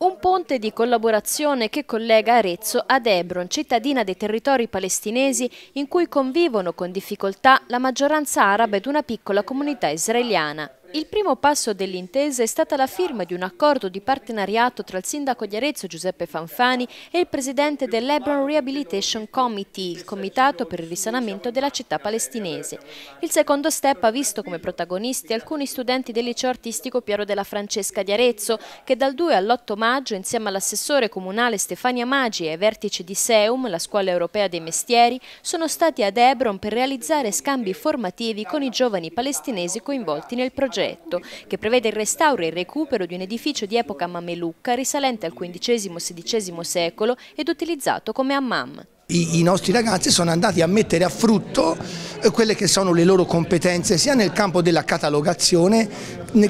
Un ponte di collaborazione che collega Arezzo ad Hebron, cittadina dei territori palestinesi in cui convivono con difficoltà la maggioranza araba ed una piccola comunità israeliana. Il primo passo dell'intesa è stata la firma di un accordo di partenariato tra il sindaco di Arezzo Giuseppe Fanfani e il presidente dell'Hebron Rehabilitation Committee, il comitato per il risanamento della città palestinese. Il secondo step ha visto come protagonisti alcuni studenti del liceo artistico Piero della Francesca di Arezzo, che dal 2 all'8 maggio insieme all'assessore comunale Stefania Maggi e ai vertici di SEUM, la scuola europea dei mestieri, sono stati ad Hebron per realizzare scambi formativi con i giovani palestinesi coinvolti nel progetto progetto che prevede il restauro e il recupero di un edificio di epoca mamelucca risalente al XV-XVI secolo ed utilizzato come hammam. I, nostri ragazzi sono andati a mettere a frutto eh, quelle che sono le loro competenze sia nel campo della catalogazione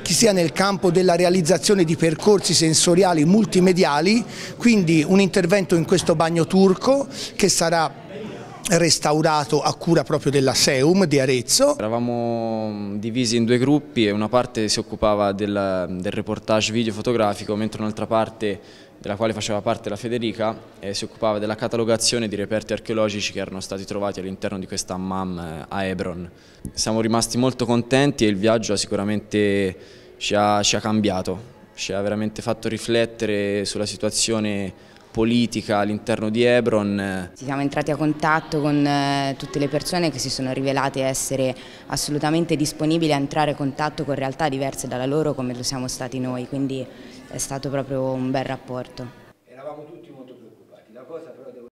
sia nel campo della realizzazione di percorsi sensoriali multimediali, quindi un intervento in questo bagno turco che sarà restaurato a cura proprio della Seum di Arezzo. Eravamo mm, divisi in due gruppi e una parte si occupava del, del reportage videofotografico mentre un'altra parte della quale faceva parte la Federica e eh, si occupava della catalogazione di reperti archeologici che erano stati trovati all'interno di questa hammam eh, a Hebron. Siamo rimasti molto contenti e il viaggio sicuramente ci ha, ci ha cambiato, ci ha veramente fatto riflettere sulla situazione politica all'interno di Hebron. Eh, siamo entrati a contatto con eh, tutte le persone che si sono rivelate essere assolutamente disponibili a entrare a contatto con realtà diverse dalla loro come lo siamo stati noi, quindi è stato proprio un bel rapporto.